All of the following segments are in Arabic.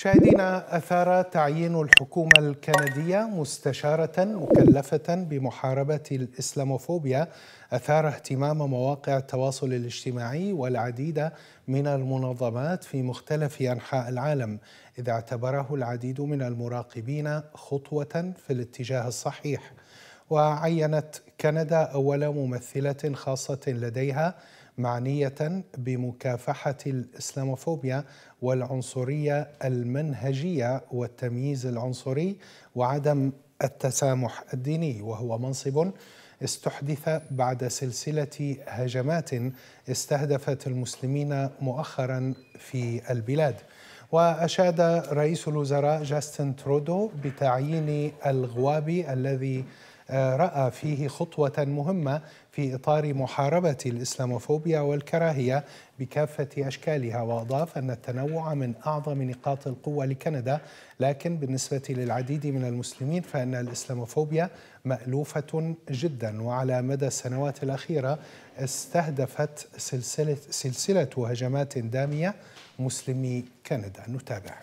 مشاهدينا أثار تعيين الحكومة الكندية مستشارة مكلفة بمحاربة الإسلاموفوبيا أثار اهتمام مواقع التواصل الاجتماعي والعديد من المنظمات في مختلف أنحاء العالم إذ اعتبره العديد من المراقبين خطوة في الاتجاه الصحيح وعينت كندا أول ممثلة خاصة لديها معنيه بمكافحه الاسلاموفوبيا والعنصريه المنهجيه والتمييز العنصري وعدم التسامح الديني وهو منصب استحدث بعد سلسله هجمات استهدفت المسلمين مؤخرا في البلاد واشاد رئيس الوزراء جاستن ترودو بتعيين الغوابي الذي راى فيه خطوه مهمه في اطار محاربه الاسلاموفوبيا والكراهيه بكافه اشكالها واضاف ان التنوع من اعظم نقاط القوه لكندا لكن بالنسبه للعديد من المسلمين فان الاسلاموفوبيا مالوفه جدا وعلى مدى السنوات الاخيره استهدفت سلسله سلسله هجمات داميه مسلمي كندا نتابع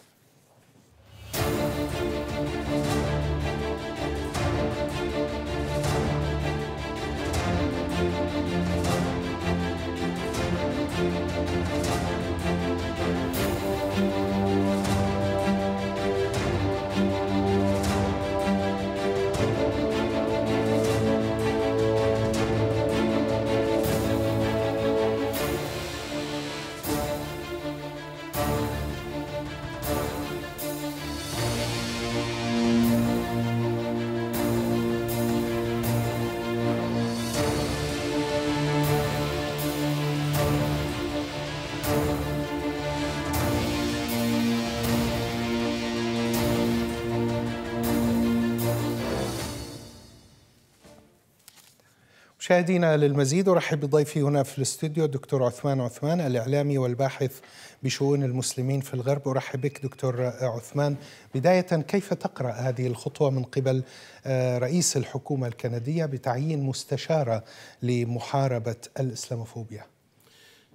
مشاهدينا للمزيد ارحب بضيفي هنا في الاستوديو دكتور عثمان عثمان الاعلامي والباحث بشؤون المسلمين في الغرب ارحب بك دكتور عثمان بدايه كيف تقرا هذه الخطوه من قبل آه، رئيس الحكومه الكنديه بتعيين مستشاره لمحاربه الاسلاموفوبيا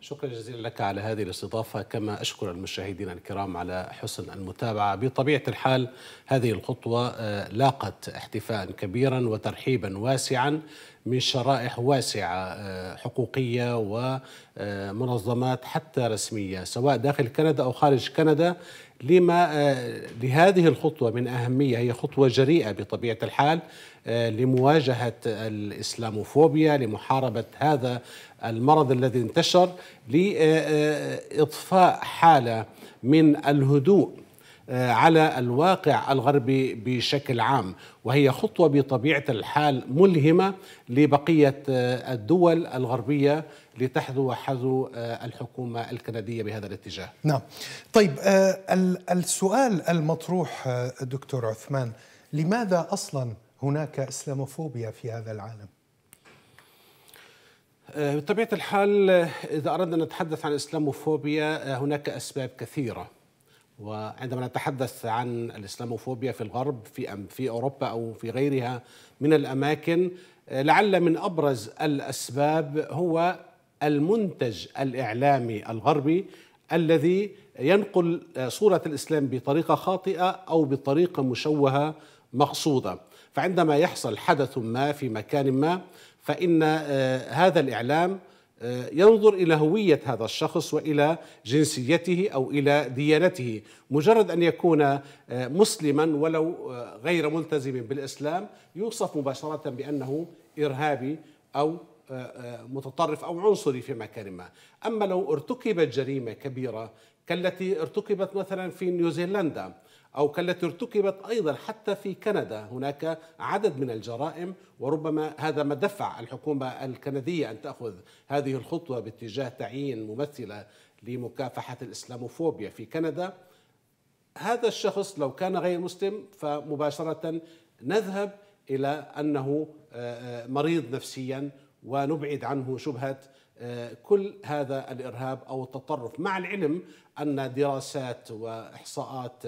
شكرا جزيلا لك على هذه الاستضافة كما أشكر المشاهدين الكرام على حسن المتابعة بطبيعة الحال هذه الخطوة آه، لاقت احتفاء كبيرا وترحيبا واسعا من شرائح واسعة آه، حقوقية ومنظمات آه، حتى رسمية سواء داخل كندا أو خارج كندا لما آه، لهذه الخطوة من أهمية هي خطوة جريئة بطبيعة الحال آه، لمواجهة الإسلاموفوبيا لمحاربة هذا المرض الذي انتشر لإطفاء حالة من الهدوء آه، على الواقع الغربي بشكل عام وهي خطوه بطبيعه الحال ملهمه لبقيه آه، الدول الغربيه لتحذو حذو آه، الحكومه الكنديه بهذا الاتجاه. نعم. طيب السؤال المطروح دكتور عثمان لماذا اصلا هناك اسلاموفوبيا في هذا العالم؟ بطبيعه الحال اذا اردنا نتحدث عن الاسلاموفوبيا هناك اسباب كثيره. وعندما نتحدث عن الاسلاموفوبيا في الغرب في في اوروبا او في غيرها من الاماكن لعل من ابرز الاسباب هو المنتج الاعلامي الغربي الذي ينقل صوره الاسلام بطريقه خاطئه او بطريقه مشوهه مقصوده فعندما يحصل حدث ما في مكان ما فان آه، هذا الاعلام آه، ينظر الى هويه هذا الشخص والى جنسيته او الى ديانته، مجرد ان يكون آه، مسلما ولو آه، غير ملتزم بالاسلام يوصف مباشره بانه ارهابي او متطرف او عنصري في مكان ما، اما لو ارتكبت جريمه كبيره كالتي ارتكبت مثلا في نيوزيلندا أو كالتي ارتكبت أيضا حتى في كندا هناك عدد من الجرائم وربما هذا ما دفع الحكومة الكندية أن تأخذ هذه الخطوة باتجاه تعيين ممثلة لمكافحة الإسلاموفوبيا في كندا هذا الشخص لو كان غير مسلم فمباشرة نذهب إلى أنه آه، آه، مريض نفسيا ونبعد عنه شبهة آه، كل هذا الارهاب او التطرف مع العلم ان دراسات واحصاءات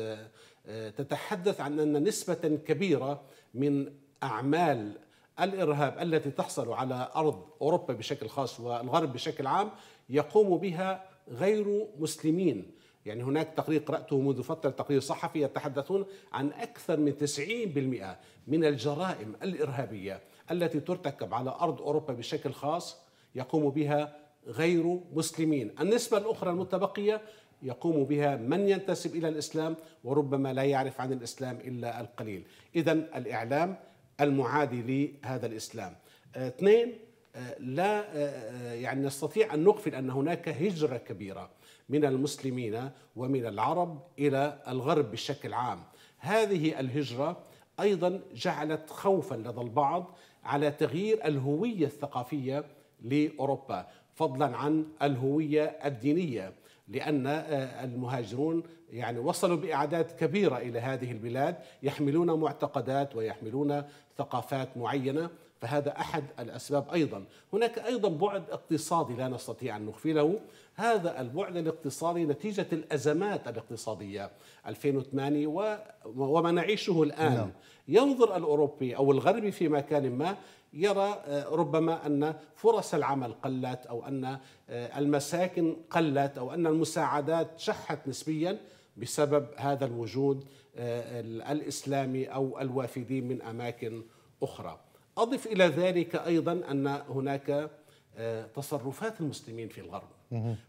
تتحدث عن أن نسبة كبيرة من أعمال الإرهاب التي تحصل على أرض أوروبا بشكل خاص والغرب بشكل عام يقوم بها غير مسلمين يعني هناك تقرير قرأته منذ فترة تقرير صحفي يتحدثون عن أكثر من 90% من الجرائم الإرهابية التي ترتكب على أرض أوروبا بشكل خاص يقوم بها غير مسلمين النسبة الأخرى المتبقية يقوم بها من ينتسب إلى الإسلام وربما لا يعرف عن الإسلام إلا القليل إذا الإعلام المعادي لهذا الإسلام آه، اثنين آه، لا آه، يعني نستطيع أن نغفل أن هناك هجرة كبيرة من المسلمين ومن العرب إلى الغرب بشكل عام هذه الهجرة أيضا جعلت خوفا لدى البعض على تغيير الهوية الثقافية لأوروبا فضلا عن الهوية الدينية لأن آه، المهاجرون يعني وصلوا بأعداد كبيرة إلى هذه البلاد يحملون معتقدات ويحملون ثقافات معينة فهذا أحد الأسباب أيضا هناك أيضا بعد اقتصادي لا نستطيع أن نخفيه هذا البعد الاقتصادي نتيجة الأزمات الاقتصادية 2008 وما نعيشه الآن نعم. ينظر الأوروبي أو الغربي في مكان ما يرى آه، ربما أن فرص العمل قلت أو أن آه، المساكن قلت أو أن المساعدات شحت نسبيا بسبب هذا الوجود آه، الإسلامي أو الوافدين من أماكن أخرى أضف إلى ذلك أيضا أن هناك آه، تصرفات المسلمين في الغرب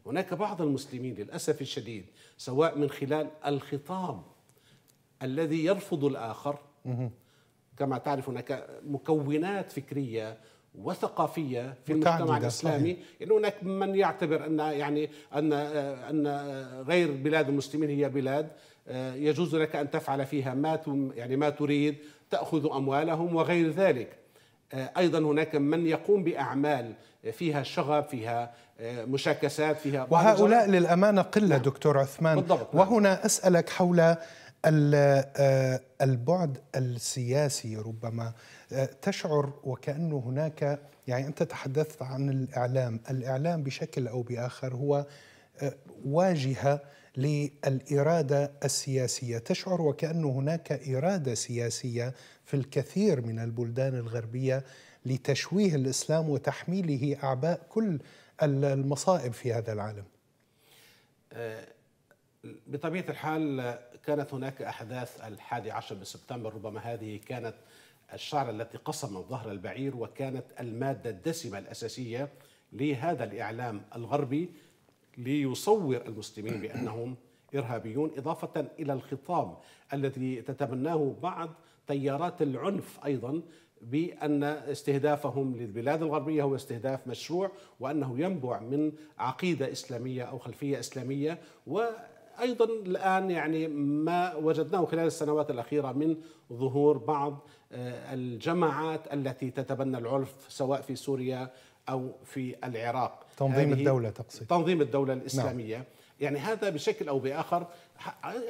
هناك بعض المسلمين للأسف الشديد سواء من خلال الخطاب الذي يرفض الآخر كما تعرف هناك مكونات فكرية وثقافية في المجتمع الإسلامي صحيح. إن هناك من يعتبر أن يعني أن آه، أن غير بلاد المسلمين هي بلاد آه، يجوز لك أن تفعل فيها ما يعني ما تريد تأخذ أموالهم وغير ذلك آه، ايضا هناك من يقوم باعمال آه، فيها شغب فيها آه، مشاكسات فيها وهؤلاء للامانه قله نعم. دكتور عثمان بالضبط نعم. وهنا اسالك حول البعد السياسي ربما تشعر وكانه هناك يعني انت تحدثت عن الاعلام، الاعلام بشكل او باخر هو واجهه للاراده السياسيه، تشعر وكان هناك اراده سياسيه في الكثير من البلدان الغربيه لتشويه الاسلام وتحميله اعباء كل المصائب في هذا العالم. أه، بطبيعه الحال كانت هناك احداث الحادي عشر من سبتمبر ربما هذه كانت الشعره التي قسم ظهر البعير وكانت الماده الدسمه الاساسيه لهذا الاعلام الغربي ليصور المسلمين بأنهم إرهابيون إضافة إلى الخطاب الذي تتبناه بعض تيارات العنف أيضا بأن استهدافهم للبلاد الغربية هو استهداف مشروع وأنه ينبع من عقيدة إسلامية أو خلفية إسلامية و ايضا الان يعني ما وجدناه خلال السنوات الاخيره من ظهور بعض آه، الجماعات التي تتبنى العنف سواء في سوريا او في العراق تنظيم الدولة تقصد تنظيم الدولة نعم. الإسلامية نعم. يعني هذا بشكل أو بآخر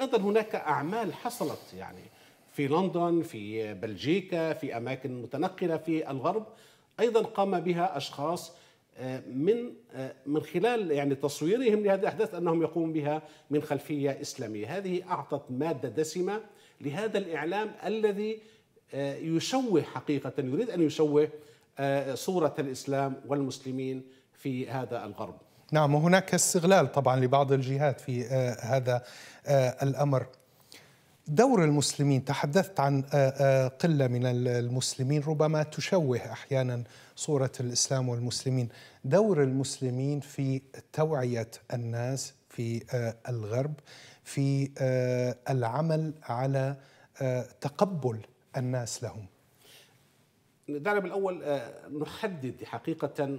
أيضا هناك أعمال حصلت يعني في لندن في بلجيكا في أماكن متنقلة في الغرب أيضا قام بها أشخاص آه، من آه، من خلال يعني تصويرهم لهذه الاحداث انهم يقومون بها من خلفيه اسلاميه، هذه اعطت ماده دسمه لهذا الاعلام الذي آه، يشوه حقيقه يريد ان يشوه صوره الاسلام والمسلمين في هذا الغرب نعم وهناك استغلال طبعا لبعض الجهات في آه، هذا آه، الامر دور المسلمين تحدثت عن آه، قله من المسلمين ربما تشوه احيانا صوره الاسلام والمسلمين دور المسلمين في توعيه الناس في الغرب في العمل على تقبل الناس لهم دعنا بالاول نحدد حقيقه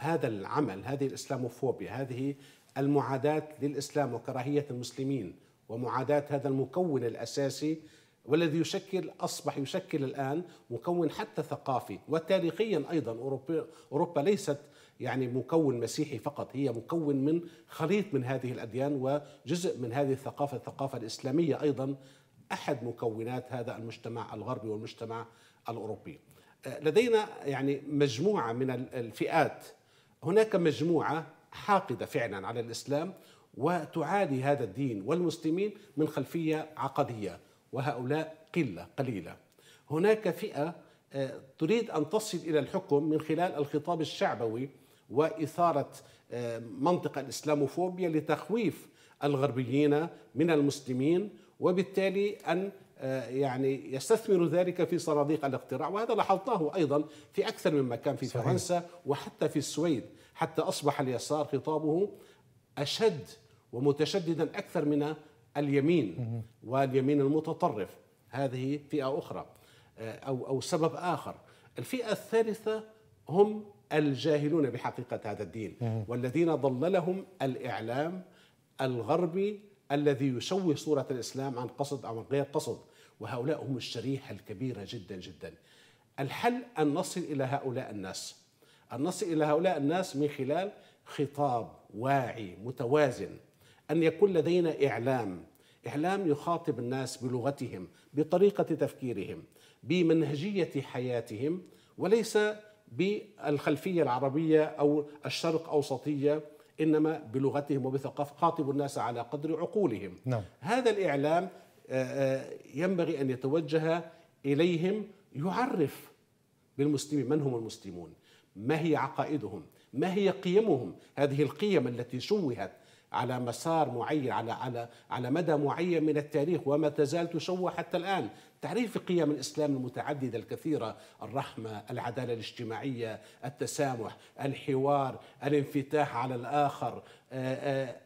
هذا العمل هذه الاسلاموفوبيا هذه المعاداه للاسلام وكراهيه المسلمين ومعاداه هذا المكون الاساسي والذي يشكل اصبح يشكل الان مكون حتى ثقافي وتاريخيا ايضا اوروبا اوروبا ليست يعني مكون مسيحي فقط هي مكون من خليط من هذه الاديان وجزء من هذه الثقافه الثقافه الاسلاميه ايضا احد مكونات هذا المجتمع الغربي والمجتمع الاوروبي آه، لدينا يعني مجموعه من الفئات هناك مجموعه حاقده فعلا على الاسلام وتعادي هذا الدين والمسلمين من خلفيه عقديه وهؤلاء قله قليله. هناك فئه آه، تريد ان تصل الى الحكم من خلال الخطاب الشعبوي واثاره آه، منطق الاسلاموفوبيا لتخويف الغربيين من المسلمين وبالتالي ان آه، يعني يستثمر ذلك في صناديق الاقتراع وهذا لاحظناه ايضا في اكثر من مكان في صحيح. فرنسا وحتى في السويد حتى اصبح اليسار خطابه اشد ومتشددا اكثر من اليمين واليمين المتطرف هذه فئه اخرى آه، او او سبب اخر الفئه الثالثه هم الجاهلون بحقيقه هذا الدين والذين ضللهم الاعلام الغربي الذي يشوه صورة الإسلام عن قصد أو عن غير قصد وهؤلاء هم الشريحة الكبيرة جدا جدا الحل أن نصل إلى هؤلاء الناس أن نصل إلى هؤلاء الناس من خلال خطاب واعي متوازن أن يكون لدينا إعلام إعلام يخاطب الناس بلغتهم بطريقة تفكيرهم بمنهجية حياتهم وليس بالخلفية العربية أو الشرق أوسطية إنما بلغتهم وبثقافة خاطبوا الناس على قدر عقولهم نعم. هذا الإعلام آه، آه، ينبغي أن يتوجه إليهم يعرف بالمسلمين من هم المسلمون ما هي عقائدهم ما هي قيمهم هذه القيم التي شوهت على مسار معين على على على مدى معين من التاريخ وما تزال تشوه حتى الان تعريف قيم الإسلام المتعددة الكثيرة الرحمة العدالة الاجتماعية التسامح الحوار الانفتاح على الآخر آه،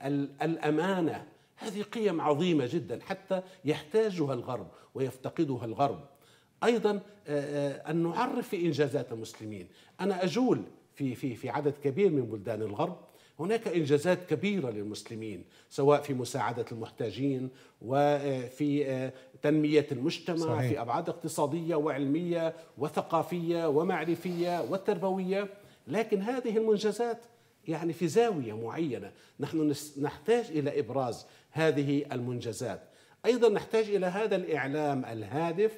آه، الأمانة هذه قيم عظيمة جدا حتى يحتاجها الغرب ويفتقدها الغرب أيضا آه، أن نعرف في إنجازات المسلمين أنا أجول في, في, في عدد كبير من بلدان الغرب هناك انجازات كبيره للمسلمين سواء في مساعده المحتاجين وفي تنمية المجتمع صحيح. في أبعاد اقتصادية وعلمية وثقافية ومعرفية وتربوية لكن هذه المنجزات يعني في زاوية معينة نحن نحتاج إلى إبراز هذه المنجزات أيضا نحتاج إلى هذا الإعلام الهادف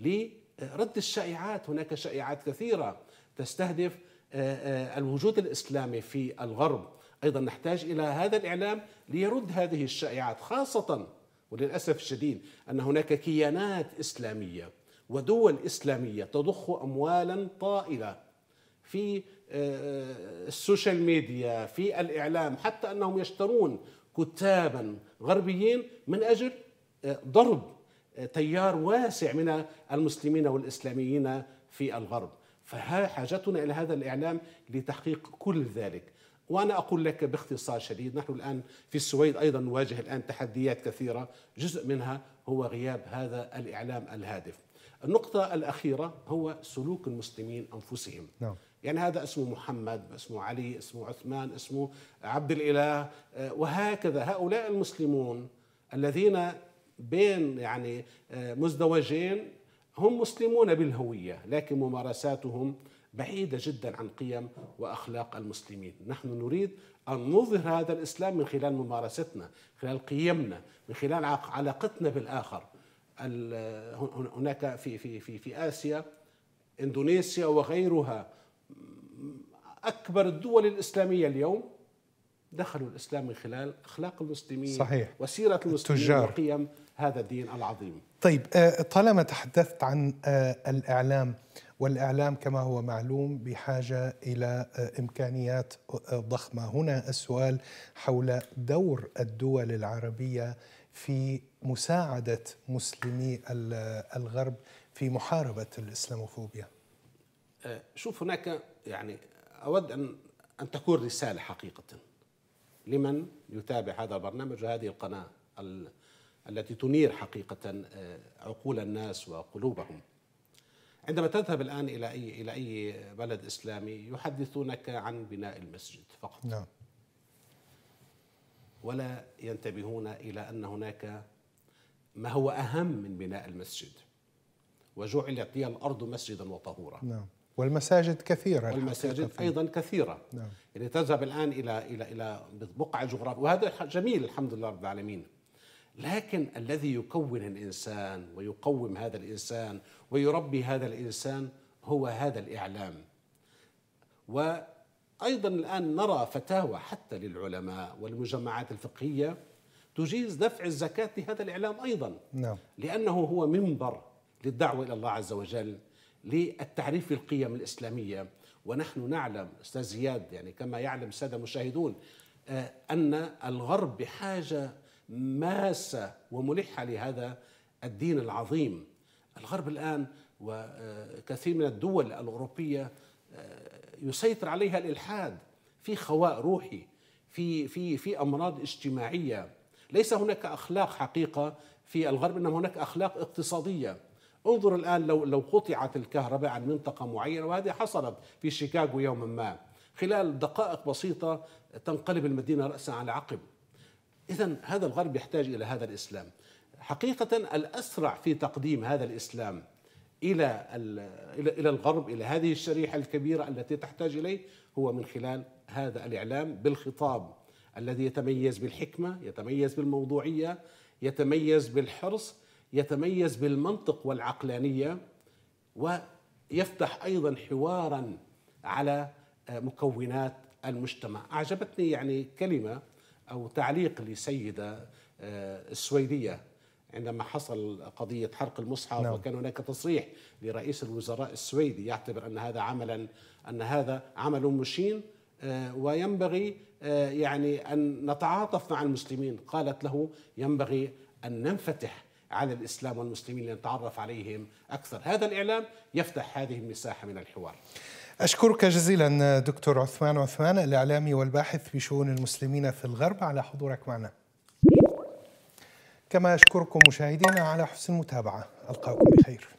لرد الشائعات هناك شائعات كثيرة تستهدف آه، آه، الوجود الإسلامي في الغرب أيضا نحتاج إلى هذا الإعلام ليرد هذه الشائعات خاصة وللاسف الشديد ان هناك كيانات اسلاميه ودول اسلاميه تضخ اموالا طائله في آه، السوشيال ميديا في الاعلام حتى انهم يشترون كتابا غربيين من اجل آه، ضرب آه، تيار واسع من المسلمين والاسلاميين في الغرب فها حاجتنا الى هذا الاعلام لتحقيق كل ذلك وأنا أقول لك باختصار شديد نحن الآن في السويد أيضا نواجه الآن تحديات كثيرة جزء منها هو غياب هذا الإعلام الهادف النقطة الأخيرة هو سلوك المسلمين أنفسهم نعم. يعني هذا اسمه محمد اسمه علي اسمه عثمان اسمه عبد الإله آه، وهكذا هؤلاء المسلمون الذين بين يعني آه، مزدوجين هم مسلمون بالهوية لكن ممارساتهم بعيدة جدا عن قيم وأخلاق المسلمين نحن نريد أن نظهر هذا الإسلام من خلال ممارستنا خلال قيمنا من خلال علاقتنا بالآخر هناك في, في, في, في آسيا إندونيسيا وغيرها أكبر الدول الإسلامية اليوم دخلوا الإسلام من خلال أخلاق المسلمين صحيح. وسيرة المسلمين التجار. وقيم هذا الدين العظيم طيب آه، طالما تحدثت عن آه، الإعلام والاعلام كما هو معلوم بحاجه الى آه، امكانيات آه، ضخمه، هنا السؤال حول دور الدول العربيه في مساعده مسلمي آه، الغرب في محاربه الاسلاموفوبيا. شوف هناك يعني اود ان ان تكون رساله حقيقه لمن يتابع هذا البرنامج وهذه القناه التي تنير حقيقه عقول الناس وقلوبهم. عندما تذهب الآن إلى أي إلى أي بلد إسلامي يحدثونك عن بناء المسجد فقط نعم. ولا ينتبهون إلى أن هناك ما هو أهم من بناء المسجد وجعلت لي الأرض مسجدا وطهورا نعم. والمساجد كثيرة والمساجد أيضا كثيرة نعم. يعني تذهب الآن إلى إلى إلى بقعة جغرافية وهذا جميل الحمد لله رب العالمين لكن الذي يكون الانسان ويقوم هذا الانسان ويربي هذا الانسان هو هذا الاعلام وايضا الان نرى فتاوى حتى للعلماء والمجمعات الفقهيه تجيز دفع الزكاه لهذا الاعلام ايضا نعم. لانه هو منبر للدعوه الى الله عز وجل للتعريف القيم الاسلاميه ونحن نعلم استاذ زياد يعني كما يعلم الساده المشاهدون آه، ان الغرب بحاجه ماسة وملحة لهذا الدين العظيم الغرب الآن وكثير من الدول الأوروبية آه، يسيطر عليها الإلحاد في خواء روحي في في في أمراض اجتماعية ليس هناك أخلاق حقيقة في الغرب إنما هناك أخلاق اقتصادية انظر الآن لو لو قطعت الكهرباء عن منطقة معينة وهذه حصلت في شيكاغو يوما ما خلال دقائق بسيطة تنقلب المدينة رأسا على عقب إذا هذا الغرب يحتاج إلى هذا الإسلام حقيقة الأسرع في تقديم هذا الإسلام إلى إلى الغرب إلى هذه الشريحة الكبيرة التي تحتاج إليه هو من خلال هذا الإعلام بالخطاب الذي يتميز بالحكمة يتميز بالموضوعية يتميز بالحرص يتميز بالمنطق والعقلانية ويفتح أيضا حوارا على مكونات المجتمع أعجبتني يعني كلمة أو تعليق لسيدة آه، السويدية عندما حصل قضية حرق المصحف نعم. وكان هناك تصريح لرئيس الوزراء السويدي يعتبر أن هذا عملا أن هذا عمل مشين آه، وينبغي آه، يعني أن نتعاطف مع المسلمين قالت له ينبغي أن ننفتح على الإسلام والمسلمين لنتعرف عليهم أكثر هذا الإعلام يفتح هذه المساحة من الحوار أشكرك جزيلا دكتور عثمان عثمان الإعلامي والباحث في شؤون المسلمين في الغرب على حضورك معنا كما أشكركم مشاهدينا على حسن المتابعة ألقاكم بخير